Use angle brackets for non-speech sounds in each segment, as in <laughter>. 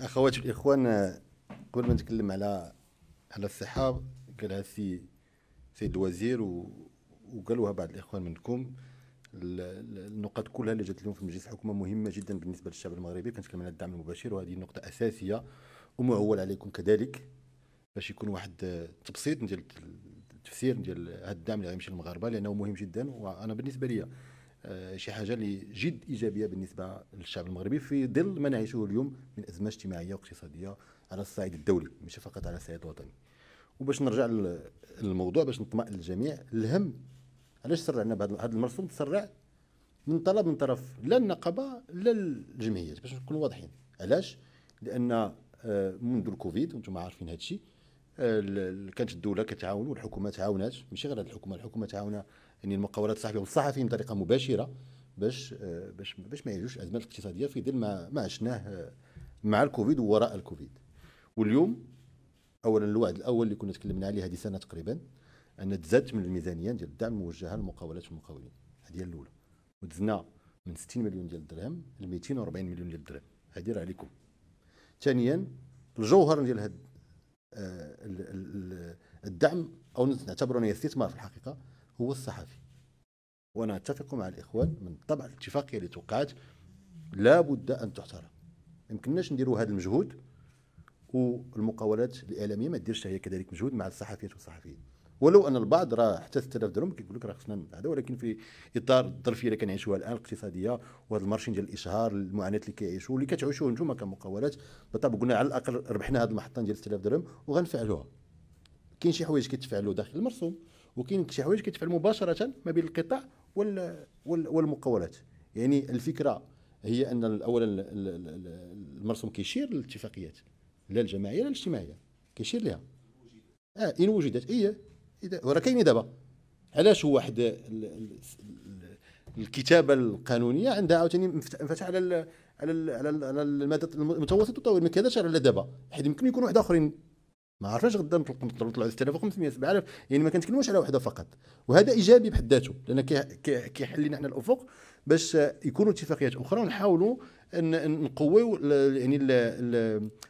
اخواتي الاخوان قبل ما نتكلم على على الصحه قالها السي سيد الوزير وقالوها بعض الاخوان منكم النقاط كلها اللي جات اليوم في مجلس الحكومه مهمه جدا بالنسبه للشعب المغربي كنتكلم على الدعم المباشر وهذه نقطه اساسيه ومعول عليكم كذلك باش يكون واحد التبسيط ديال التفسير ديال هذا الدعم اللي غيمشي للمغاربه لانه مهم جدا وانا بالنسبه لي آه، شي حاجه اللي جد ايجابيه بالنسبه للشعب المغربي في ظل ما نعيشه اليوم من ازمه اجتماعيه واقتصاديه على الصعيد الدولي مش فقط على الصعيد الوطني وباش نرجع للموضوع باش نطمئن الجميع الهم علاش سرعنا بهذا المرسوم تسرع من طلب من طرف لا النقابه لا الجمعيات باش نكونوا واضحين علاش لان آه، منذ الكوفيد وانتم عارفين هذا آه، الشيء كانت الدوله كتعاون والحكومه تعاونات ماشي غير الحكومه الحكومه تعاونت يعني المقاولات الصحفيه والصحفيين بطريقه مباشره باش آه، باش باش ما يجوش ازمات اقتصاديه في ظل ما ما عشناه آه، مع الكوفيد ووراء الكوفيد واليوم اولا الوعد الاول اللي كنا تكلمنا عليه هذه سنه تقريبا ان تزادت من الميزانيه ديال الدعم الموجهه للمقاولات والمقاولين هذه هي الاولى ودزنا من 60 مليون ديال الدرهم ل 240 مليون ديال الدرهم هذه راه عليكم ثانيا الجوهر ديال هذا آه، الدعم او نعتبره استثمار في الحقيقه هو الصحفي وأنا أتفق مع الإخوان من طبع الاتفاقية اللي توقعت لابد أن تحترم يمكنناش نديروا هذا المجهود والمقاولات الإعلامية ما ديرش هي كذلك مجهود مع الصحفيات والصحفيين ولو ان البعض راه حتى 6000 درهم كيقول لك راه خصنا هذا ولكن في اطار الظرفيه اللي كنعيشوها الان الاقتصاديه وهذا المارشين ديال الاشهار المعاناه اللي كيعيشوا اللي كتعيشوه نتوما كمقاولات بالطبع قلنا على الاقل ربحنا هذه المحطه ديال 6000 درهم وغنفعلوها كاين شي حوايج كيتفعلوا داخل المرسوم وكاين شي حوايج كيتفعل مباشره ما بين القطاع والمقاولات يعني الفكره هي ان اولا المرسوم كيشير للاتفاقيات لا الجماعيه لا الاجتماعيه كيشير لها اه ان وجدت ايه راه كاين دابا علاش هو واحد الكتابه القانونيه عندها عاوتاني انفتح على على على المدى المتوسط والطويل ما كيهضرش على دابا حيت يمكن يكون واحد اخرين ما عرفناش غدا نطلعوا السلافه 500 7000 يعني ما كنتكلموش على وحده فقط وهذا ايجابي بحد ذاته لان كيحل لنا احنا الافق باش يكونوا اتفاقيات اخرى ونحاولوا نقويوا يعني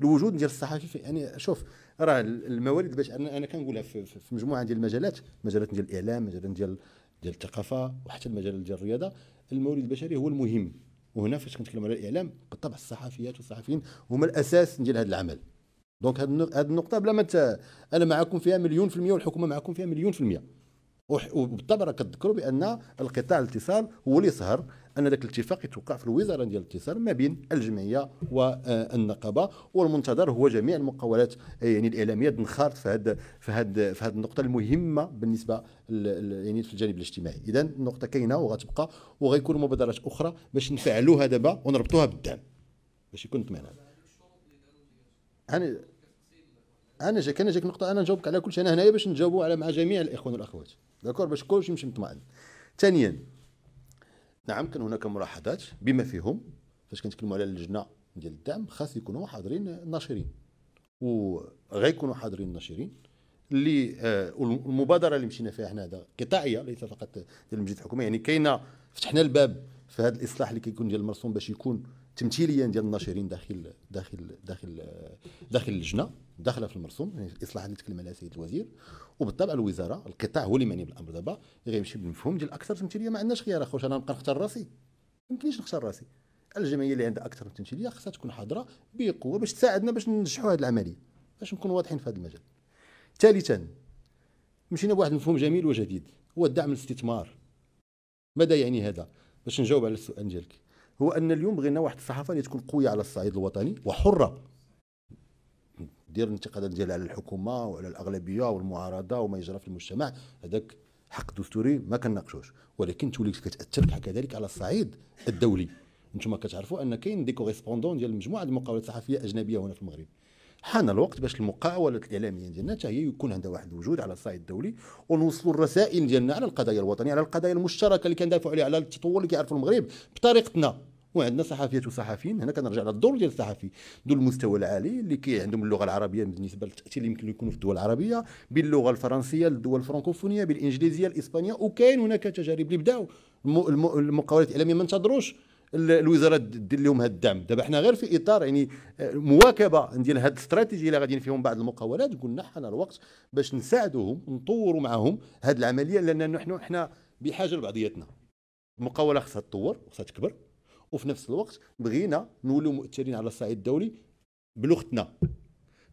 الوجود ديال الصحافي يعني شوف راه الموارد باش انا انا كنقولها في, مجموعه ديال المجالات مجالات ديال الاعلام مجالات ديال ديال الثقافه وحتى المجال ديال الرياضه الموارد البشري هو المهم وهنا فاش كنتكلم على الاعلام بالطبع الصحفيات والصحفيين هما الاساس ديال هذا العمل دونك هذه النقطه بلا ما انا معكم فيها مليون في المية والحكومه معكم فيها مليون في المية وبالطبع راه كتذكروا بان القطاع الاتصال هو اللي سهر ان ذاك الاتفاق يتوقع في الوزاره ديال الاتصال ما بين الجمعيه والنقابه آه، والمنتظر هو جميع المقاولات آه، يعني الاعلاميه تنخرط في هذا في هذا في هذه النقطه المهمه بالنسبه يعني في الجانب الاجتماعي اذا النقطه كاينه وغتبقى وغيكونوا مبادرات اخرى باش نفعلوها دابا ونربطوها بالدعم باش يكون اطمئنان انا انا جاك انا جاك نقطه انا نجاوبك على كل شيء انا هنايا باش نجاوبوا على مع جميع الاخوان والاخوات داكور باش كلشي يمشي مطمئن ثانيا نعم كان هناك ملاحظات بما فيهم فاش كنتكلموا على اللجنه ديال الدعم خاص يكونوا حاضرين الناشرين وغيكونوا حاضرين الناشرين اللي آه، المبادره اللي مشينا فيها حنا هذا قطاعيه ليس فقط ديال المجلس الحكومي يعني كاينه فتحنا الباب في هذا الاصلاح اللي كيكون ديال المرسوم باش يكون تمثيليا ديال الناشرين داخل داخل داخل داخل اللجنه داخله في المرسوم يعني الاصلاحات اللي تكلم عليها السيد الوزير وبالطبع الوزاره القطاع هو اللي معني بالامر دابا غيمشي بالمفهوم ديال اكثر تمثيليه ما عندناش خيار اخويا انا نبقى نختار راسي ما يمكنليش نختار راسي الجمعيه اللي عندها اكثر تمثيليه خاصها تكون حاضره بقوه باش تساعدنا باش ننجحوا هذه العمليه باش نكونوا واضحين في هذا المجال ثالثا مشينا بواحد المفهوم جميل وجديد هو الدعم للاستثمار ماذا يعني هذا باش نجاوب على السؤال ديالك هو ان اليوم بغينا واحد الصحافه اللي تكون قويه على الصعيد الوطني وحره دير الانتقادات ديالها على الحكومه وعلى الاغلبيه والمعارضه وما يجرى في المجتمع هذاك حق دستوري ما كنناقشوش ولكن تولي كتاثر كذلك على الصعيد الدولي انتم كتعرفوا ان كاين دي كوريسبوندون ديال مجموعه المقاولات الصحفيه اجنبيه هنا في المغرب حان الوقت باش المقاولات الاعلاميه ديالنا حتى هي يكون عندها واحد الوجود على الصعيد الدولي ونوصلوا الرسائل ديالنا على القضايا الوطنيه على القضايا المشتركه اللي كندافعوا عليها على التطور اللي كيعرفوا المغرب بطريقتنا وعندنا صحفيات وصحفيين هنا كنرجع للدور ديال الصحفي ذو المستوى العالي اللي كي عندهم اللغه العربيه بالنسبه للتاثير اللي يمكن يكونوا في الدول العربيه باللغه الفرنسيه للدول الفرنكوفونيه بالانجليزيه الاسبانيه وكاين هناك تجارب اللي بداوا المقاولات الاعلاميه ما انتظروش الوزاره دير لهم هذا الدعم دابا حنا غير في اطار يعني آه، مواكبه ديال هذه الاستراتيجيه اللي غاديين فيهم بعض المقاولات قلنا حان الوقت باش نساعدوهم نطوروا معاهم هذه العمليه لان نحن حنا بحاجه لبعضياتنا المقاوله خصها تطور وخصها تكبر وفي نفس الوقت بغينا نولوا مؤثرين على الصعيد الدولي بلغتنا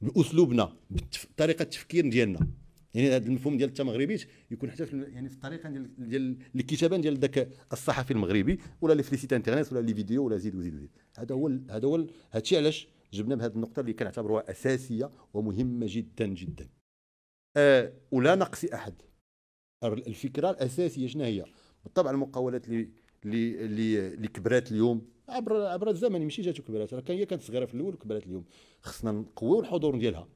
باسلوبنا بطريقه التفكير ديالنا يعني هذا المفهوم ديال التمغربيت يكون حتى في يعني في الطريقه ديال ديال الكتابه ديال ذاك الصحفي المغربي ولا لي فليسيت سيت انترنت ولا لي فيديو ولا زيد وزيد وزيد هذا هو هذا هو هادشي علاش جبنا بهذه النقطه اللي كنعتبروها اساسيه ومهمه جدا جدا آه ولا نقص احد الفكره الاساسيه شنو هي بالطبع المقاولات اللي اللي اللي, اللي كبرات اليوم عبر عبر الزمن ماشي جاتو كبرات راه هي كانت صغيره في الاول وكبرات اليوم خصنا نقويو الحضور ديالها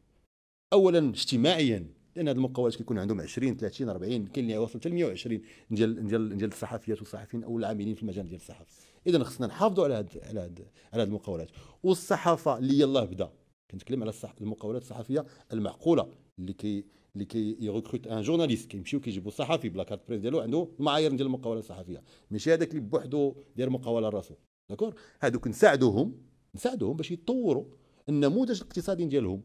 اولا اجتماعيا لان هاد المقاولات كيكون عندهم 20 30 40 كاين اللي وصل ل 120 ديال ديال ديال الصحفيات والصحفيين او العاملين في المجال ديال الصحافه اذا خصنا نحافظوا على هاد على هاد على هاد المقاولات والصحافه اللي يلاه بدا كنتكلم على الصح... المقاولات الصحفيه المعقوله اللي كي اللي كي يغوكروت ان جورناليست كيمشيو كيجيبوا صحفي بلا كارت بريس ديالو عنده المعايير ديال المقاوله الصحفيه ماشي هذاك اللي بوحدو داير مقاوله راسو داكور هادوك نساعدوهم نساعدوهم باش يطوروا النموذج الاقتصادي ديالهم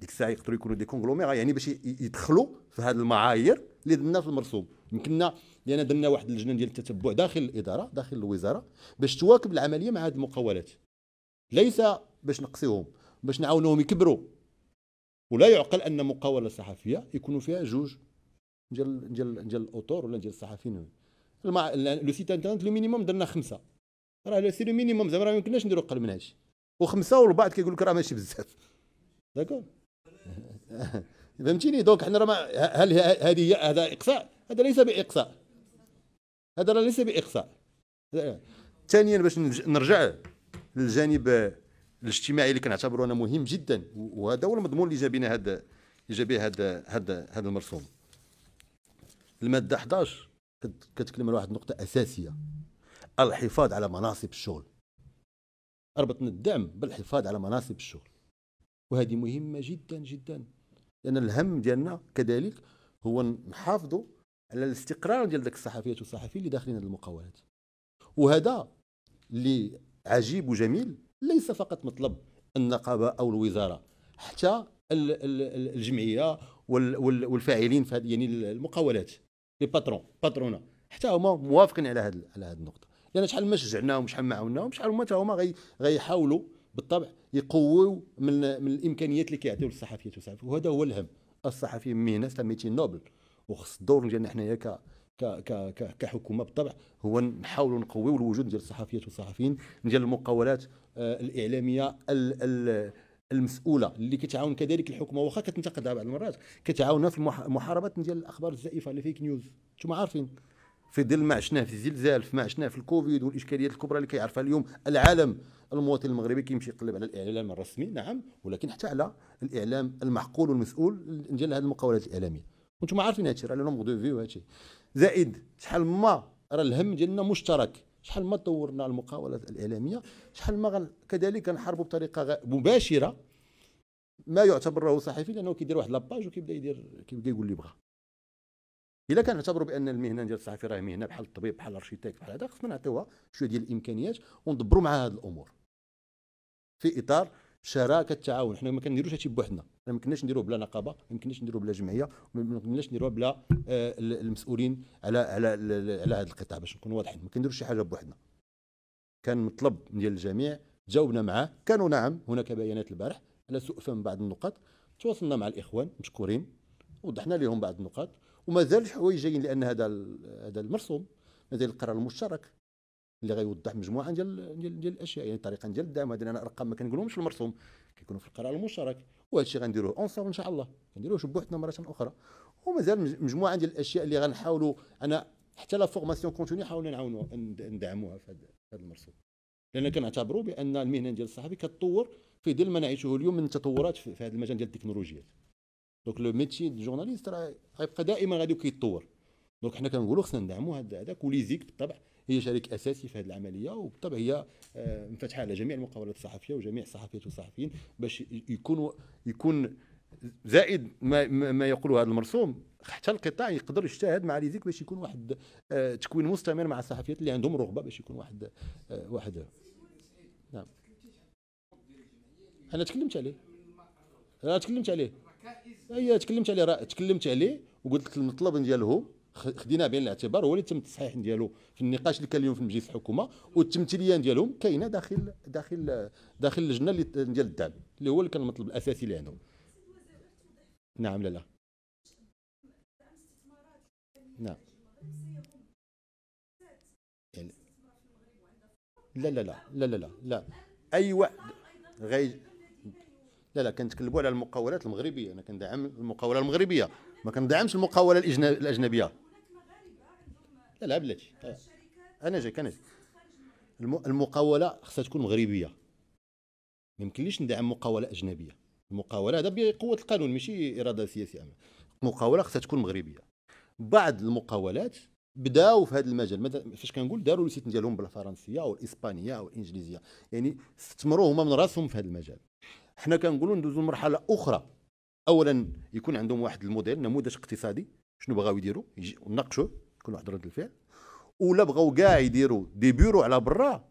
ديك الساعه يقدروا يكونوا دي كونغلوميرا يعني باش يدخلوا في هذه المعايير اللي درنا في المرسوم يمكننا لان درنا واحد اللجنه ديال التتبع داخل الاداره داخل الوزاره باش تواكب العمليه مع هذه المقاولات ليس باش نقصيهم باش نعاونوهم يكبروا ولا يعقل ان مقاوله صحفيه يكونوا فيها جوج ديال ديال ديال الاوتور ولا ديال الصحفيين المع... لو سيت انترنت لو مينيموم درنا خمسه راه لو سي لو مينيموم زعما ما يمكنناش نديروا اقل من هادشي وخمسه والبعض كيقول لك راه ماشي بزاف داكور <laughs> فهمتيني دونك حنا راه هل هذه هذا اقصاء هذا ليس باقصاء هذا ليس باقصاء ثانيا باش نرجع للجانب الاجتماعي اللي كنعتبره انا مهم جدا وهذا هو المضمون اللي جابنا هذا اللي به هذا هذا هذا المرسوم الماده 11 كتكلم على واحد النقطه اساسيه الحفاظ على مناصب الشغل اربطنا الدعم بالحفاظ على مناصب الشغل وهذه مهمه جدا جدا لان الهم ديالنا كذلك هو نحافظوا على الاستقرار ديال داك الصحفيات والصحفيين اللي داخلين المقاولات وهذا اللي عجيب وجميل ليس فقط مطلب النقابه او الوزاره حتى الجمعيه والفاعلين في يعني المقاولات لي باترون باترونا حتى هما موافقين على هذه على هذه النقطه لان يعني شحال ما شجعناهم شحال ما عاوناهم شحال ما هما غيحاولوا غي بالطبع يقووا من, من الامكانيات اللي كيعطيو للصحفيات والصحفيين وهذا هو الهم الصحفي مهنه سميتي نوبل وخص الدور ديالنا حنايا ك كحكومه بالطبع هو نحاولوا نقويوا الوجود ديال الصحفيات والصحفيين ديال المقاولات آه، الاعلاميه المسؤوله اللي كتعاون كذلك الحكومه واخا كتنتقدها بعض المرات كتعاونها في محاربه ديال الاخبار الزائفه اللي فيك نيوز انتم عارفين في ظل ما عشناه في الزلزال في ما عشناه في الكوفيد والاشكاليات الكبرى اللي كيعرفها اليوم العالم المواطن المغربي كيمشي يقلب على الاعلام الرسمي نعم ولكن حتى على الاعلام المعقول والمسؤول ديال هذه المقاولات الاعلاميه وانتم عارفين هادشي راه لهم دو فيو هادشي زائد شحال ما راه الهم ديالنا مشترك شحال ما طورنا المقاولات الاعلاميه شحال ما كذلك نحاربوا بطريقه مباشره ما يعتبره صحفي لانه كيدير واحد لاباج وكيبدا يدير كيبدا يقول اللي بغا الا كان اعتبروا بان المهنه ديال الصحفي راهي مهنه بحال الطبيب بحال الارشيتيك بحال هذا خصنا نعطيوها شويه ديال الامكانيات وندبروا معها هذه الامور في اطار شراكه التعاون حنا ما كنديروش هادشي بوحدنا ما يمكنناش نديروه بلا نقابه ما يمكنناش نديروه بلا جمعيه ما يمكنناش نديروه بلا آه، المسؤولين على على على هذا القطاع باش نكونوا واضحين ما كنديروش شي حاجه بوحدنا كان مطلب ديال الجميع جاوبنا معاه كانوا نعم هناك بيانات البارح على سوء فهم بعض النقاط تواصلنا مع الاخوان مشكورين وضحنا لهم بعض النقاط ومازال زال الحوايج جايين لان هذا هذا المرسوم مازال القرار المشترك اللي غيوضح مجموعه ديال ديال ديال الاشياء يعني طريقه ديال الدعم هذه انا ارقام ما كنقولهمش في المرسوم كيكونوا في القرار المشترك وهذا الشيء غنديروه اونصاب ان شاء الله غنديروه بوحدنا مره اخرى ومازال مجموعه ديال الاشياء اللي غنحاولوا انا حتى لا فورماسيون كونتوني حاولنا نعاونوا ندعموها في هذا المرسوم لان كنعتبروا بان المهنه ديال الصحفي كتطور في ظل ما نعيشه اليوم من تطورات في هذا المجال ديال التكنولوجيا دونك لو ميتشي جورناليست راه غيبقى دائما غادي كيتطور دونك حنا كنقولوا خصنا ندعموا هذا هذاك وليزيك بالطبع هي شريك اساسي في هذه العمليه وبالطبع هي آه، منفتحه على جميع المقاولات الصحفيه وجميع الصحفيات والصحفيين باش يكون يكون زائد ما, ما يقوله هذا المرسوم حتى القطاع يقدر يجتهد مع ليزيك باش يكون واحد آه، تكوين مستمر مع الصحفيات اللي عندهم رغبه باش يكون واحد آه، واحد نعم انا تكلمت عليه انا تكلمت عليه هي تكلمت عليه راه تكلمت عليه وقلت لك المطلب ديالهم خديناه بعين الاعتبار هو اللي تم التصحيح ديالو في النقاش اللي كان اليوم في مجلس الحكومه والتمثيليه ديالهم كاينه داخل داخل داخل اللجنه ديال الدعم اللي هو اللي كان المطلب الاساسي اللي عندهم نعم لا لا نعم لا لا لا لا لا لا اي واحد غير لا لا كنتكلبوا على المقاولات المغربيه انا كندعم المقاوله المغربيه ما كندعمش المقاوله الاجنبيه لا لا بلاتي انا جاي انا المقاوله خصها تكون مغربيه ما يمكنليش ندعم مقاوله اجنبيه المقاوله هذا بقوه القانون ماشي اراده سياسيه أنا. المقاوله خصها تكون مغربيه بعض المقاولات بداو في هذا المجال فاش كنقول داروا السيتم ديالهم بالفرنسيه او الاسبانيه او الانجليزيه يعني استثمروا هما من راسهم في هذا المجال حنا كنقولوا ندوزوا لمرحله اخرى اولا يكون عندهم واحد الموديل نموذج اقتصادي شنو بغاو يديروا يناقشوه يكون واحد رد الفعل ولا بغاو كاع يديروا دي بيرو على برا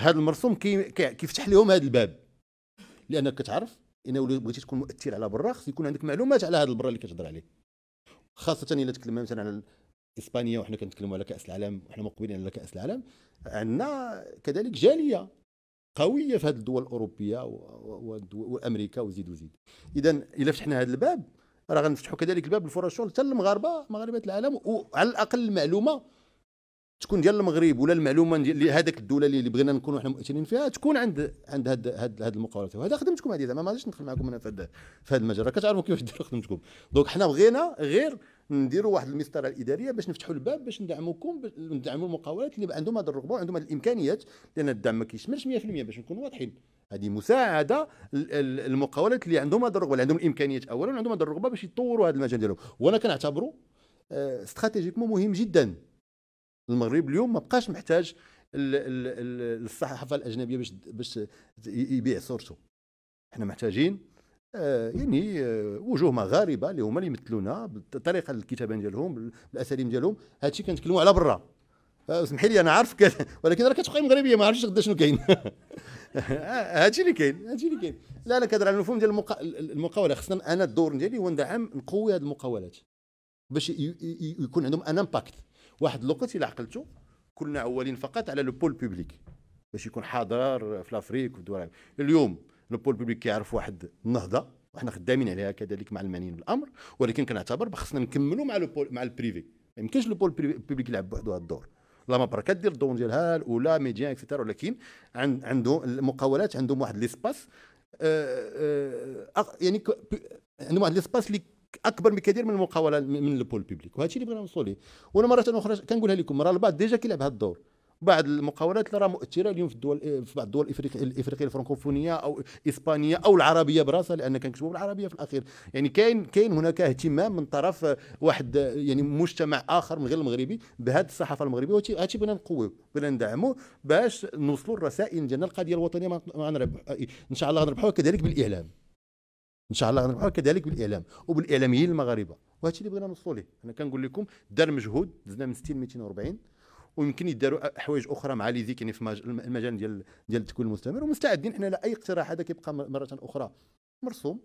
هذا المرسوم كيفتح لهم هذا الباب لانك كتعرف الا بغيتي تكون مؤثر على برا خص يكون عندك معلومات على هذا البرا اللي كتهضر عليه خاصه الا تكلمنا مثلا على اسبانيا وحنا كنتكلموا على كاس العالم وحنا مقبلين على كاس العالم عندنا كذلك جاليه قويه في هذه الدول الاوروبيه وامريكا وزيد وزيد اذا الا فتحنا هذا الباب راه غنفتحوا كذلك الباب للفرص الشغل حتى للمغاربه مغاربه العالم وعلى الاقل المعلومه تكون ديال المغرب ولا المعلومه ديال هذاك الدوله اللي بغينا نكونوا احنا مؤثرين فيها تكون عند عند هاد هاد, هاد المقاولات وهذا خدمتكم هذه زعما ما غاديش ندخل معكم انا في هذا في هذا المجال كتعرفوا كيفاش ديروا خدمتكم دونك حنا بغينا غير نديروا واحد المسطره الاداريه باش نفتحوا الباب باش ندعموكم ندعموا المقاولات اللي عندهم هذه الرغبه وعندهم هذه الامكانيات لان الدعم ما كيشملش 100% باش نكون واضحين هذه مساعده المقاولات اللي عندهم هذه الرغبه اللي عندهم الامكانيات اولا وعندهم هذه الرغبه باش يطوروا هذا المجال ديالهم وانا كنعتبره آه، استراتيجيكمون مهم جدا المغرب اليوم ما بقاش محتاج الصحافه الاجنبيه باش باش يبيع صورته احنا محتاجين آه، يعني آه، وجوه مغاربه اللي هما اللي يمثلونا بالطريقه الكتابه ديالهم بالاساليب ديالهم هادشي كنتكلموا على برا آه، اسمحي لي انا عارف ولكن راه كتبقى مغربيه ما عرفتش غدا شنو كاين <laughs> هادشي اللي كاين هادشي اللي كاين لا انا كنهضر على المفهوم ديال المقا... المقاوله خصنا انا الدور ديالي هو ندعم نقوي هاد المقاولات باش يكون عندهم ان امباكت واحد الوقت الى عقلتو كنا عوالين فقط على لو بول بوبليك باش يكون حاضر في لافريك وفي اليوم البول بوبليك كيعرف واحد النهضه وحنا خدامين عليها كذلك مع المعنيين بالامر ولكن كنعتبر خصنا نكملوا مع البول مع البريفي ما يمكنش البول بوبليك يلعب بوحدو هذا الدور لا مابرا كدير الدور ديالها الاولى ميديا اكسيتيرا ولكن عند عنده المقاولات عندهم واحد ليسباس أه أه يعني عندهم واحد ليسباس اللي اكبر بكثير من المقاوله من البول بوبليك وهذا الشيء اللي بغينا نوصلوا ليه وانا مره اخرى كنقولها لكم راه البعض ديجا كيلعب هذا الدور بعض المقاولات اللي راه مؤثره اليوم في الدول في بعض الدول الافريقيه الافريقيه الفرنكوفونيه او اسبانيه او العربيه براسها لان كنكتبوا بالعربيه في الاخير يعني كاين كاين هناك اهتمام من طرف واحد يعني مجتمع اخر من غير المغربي بهذه الصحافه المغربيه وهادشي بغينا نقويو بغينا ندعمو باش نوصلوا الرسائل ديالنا القضيه الوطنيه ما ان شاء الله غنربحوها كذلك بالاعلام ان شاء الله غنربحوها كذلك بالاعلام وبالاعلاميين المغاربه وهادشي اللي بغينا نوصلوا ليه انا كنقول لكم دار مجهود دزنا من 60 240 ويمكن يداروا حوايج اخرى مع لي ذيك يعني في المجال ديال ديال التكوين المستمر ومستعدين حنا لاي اقتراح هذا كيبقى مره اخرى مرسوم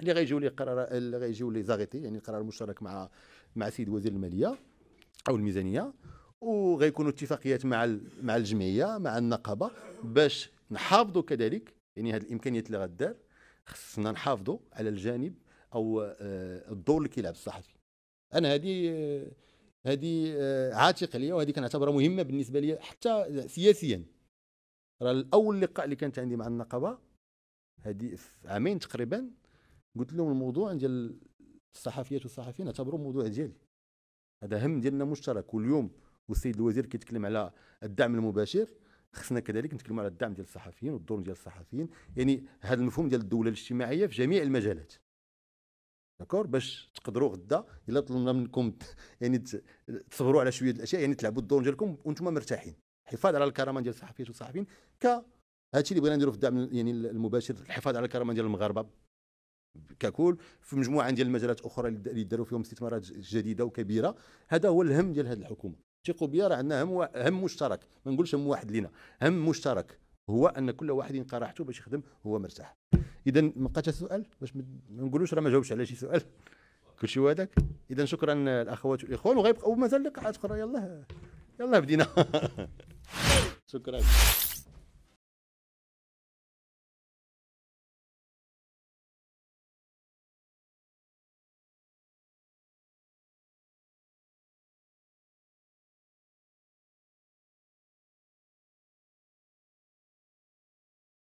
اللي غيجيو لي قرار اللي غيجيو لي زاغيتي يعني قرار مشترك مع مع سيد وزير الماليه او الميزانيه وغيكونوا اتفاقيات مع مع الجمعيه مع النقابه باش نحافظوا كذلك يعني هذه الامكانيات اللي غدار خصنا نحافظوا على الجانب او آه، الدور اللي كيلعب الصحفي انا هذه هذه آه، عاتق ليا وهذه كنعتبرها مهمه بالنسبه لي حتى سياسيا راه الاول لقاء اللي كانت عندي مع النقابه هذه عامين تقريبا قلت لهم الموضوع ديال الصحفيات والصحفيين اعتبروا موضوع ديالي هذا هم ديالنا مشترك واليوم والسيد الوزير كيتكلم على الدعم المباشر خصنا كذلك نتكلموا على الدعم ديال الصحفيين والدور ديال الصحفيين يعني هذا المفهوم ديال الدوله الاجتماعيه في جميع المجالات داكور باش تقدروا غدا الا طلبنا منكم <laughs> يعني تصبروا على شويه الاشياء يعني تلعبوا الدور ديالكم وانتم مرتاحين حفاظ على الكرامه ديال الصحفيات والصحفيين ك هادشي اللي بغينا نديرو في الدعم يعني المباشر الحفاظ على الكرامه ديال المغاربه ككل في مجموعه ديال المجالات اخرى اللي داروا فيهم استثمارات جديده وكبيره هذا هو الهم ديال هذه الحكومه ثقوا بيا راه عندنا هم هم مشترك ما نقولش هم واحد لينا هم مشترك هو ان كل واحد يلقى راحته باش يخدم هو مرتاح اذا ما بقاش سؤال باش ما نقولوش راه ما جاوبش على شي سؤال كلشي هو هذاك اذا شكرا الاخوات والاخوان وغيبقاو مازال لقاءات اخرى يلاه يلاه بدينا <laughs> شكرا